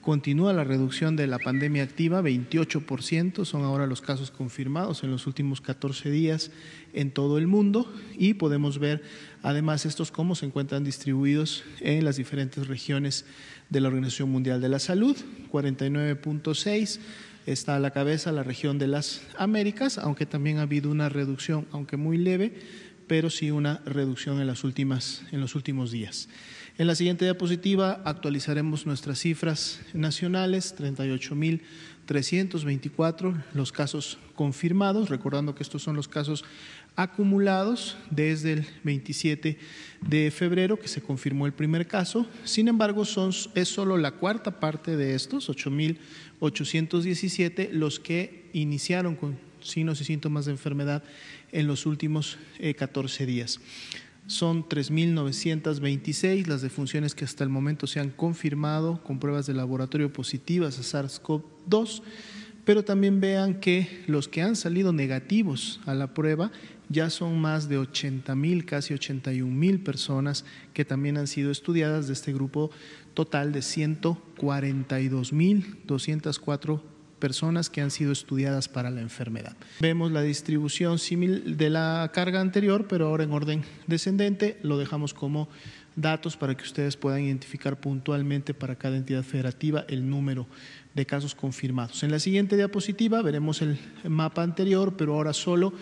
Continúa la reducción de la pandemia activa, 28% son ahora los casos confirmados en los últimos 14 días en todo el mundo y podemos ver además estos cómo se encuentran distribuidos en las diferentes regiones de la Organización Mundial de la Salud, 49.6 está a la cabeza la región de las Américas, aunque también ha habido una reducción, aunque muy leve, pero sí una reducción en, las últimas, en los últimos días. En la siguiente diapositiva actualizaremos nuestras cifras nacionales, 38.324 los casos confirmados, recordando que estos son los casos acumulados desde el 27 de febrero, que se confirmó el primer caso. Sin embargo, son, es solo la cuarta parte de estos, 8.817, los que iniciaron con signos y síntomas de enfermedad en los últimos 14 eh, días. Son 3.926 las defunciones que hasta el momento se han confirmado con pruebas de laboratorio positivas a SARS-CoV-2, pero también vean que los que han salido negativos a la prueba ya son más de 80.000 casi 81.000 personas que también han sido estudiadas de este grupo total de 142.204 personas que han sido estudiadas para la enfermedad. Vemos la distribución similar de la carga anterior, pero ahora en orden descendente. Lo dejamos como datos para que ustedes puedan identificar puntualmente para cada entidad federativa el número de casos confirmados. En la siguiente diapositiva veremos el mapa anterior, pero ahora solo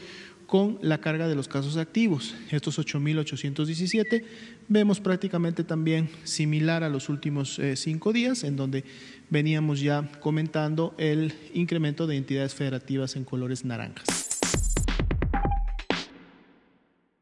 con la carga de los casos activos. Estos 8.817 vemos prácticamente también similar a los últimos eh, cinco días, en donde veníamos ya comentando el incremento de entidades federativas en colores naranjas.